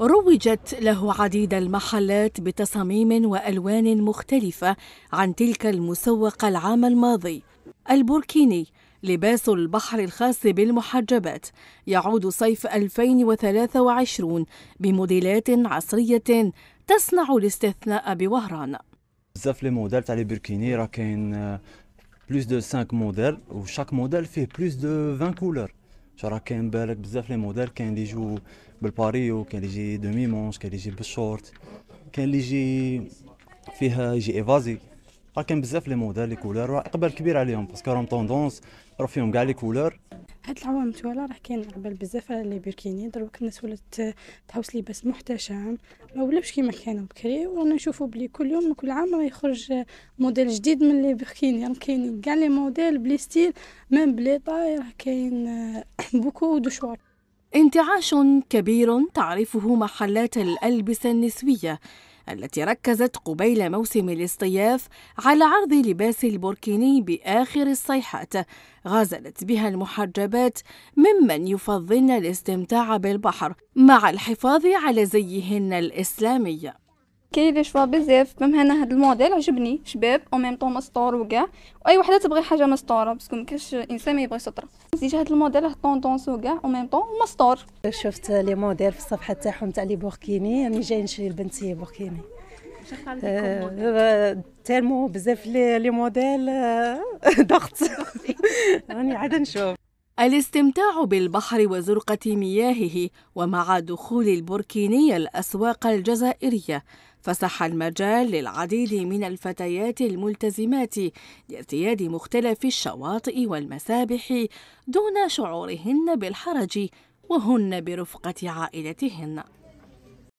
روجت له عديد المحلات بتصاميم والوان مختلفه عن تلك المسوقه العام الماضي البوركيني لباس البحر الخاص بالمحجبات يعود صيف 2023 بموديلات عصريه تصنع الاستثناء بوهران بزاف لي موديل تاع لي بوركيني راه كاين بلوس دو 5 موديل وشاك موديل فيه بلوس دو 20 كولور راه كاين بالك بزاف لي موديل كاين اللي يجيو بالباريو كاين اللي يجي دومي مونش كاين اللي يجي بالشورت كاين اللي يجي فيها يجي ايفازي راه كاين بزاف لي موديل لي كولور راه اقبال كبير عليهم باسكو راهم طوندونس راه فيهم كاع لي كولور هاد العوام توالا راه كاين عبال بزاف على لي بيركيني دروك الناس ولات تحوس لباس محتشم ما ولاوش كيما كانوا بكري وانا نشوفوا بلي كل يوم كل عام راه يخرج موديل جديد من لي بيركيني راه كاين كاع لي موديل بلي ستيل ميم بلي طاي راه كاين بوكو دو شوار انتعاش كبير تعرفه محلات الألبسة النسوية التي ركزت قبيل موسم الاصطياف على عرض لباس البوركيني بآخر الصيحات غازلت بها المحجبات ممن يفضلن الاستمتاع بالبحر مع الحفاظ على زيهن الإسلامي كاين لي شوا بزاف مهم انا هاد الموديل عجبني شباب او ميم طون مستور وكاع واي وحده تبغي حاجه مستوره باسكو ما كاش انسان ما يبغي ستره تجاه هاد الموديل طوندونس وكاع او ميم طون مستور شفت لي موديل في الصفحه تاعهم تاع لي بوركيني راني جاي نشري لبنتي بوركيني آه، تيرمو بزاف لي موديل آه، ضغط راني عاد نشوف الاستمتاع بالبحر وزرقة مياهه ومع دخول البوركيني الأسواق الجزائرية فسح المجال للعديد من الفتيات الملتزمات لارتياد مختلف الشواطئ والمسابح دون شعورهن بالحرج وهن برفقة عائلتهن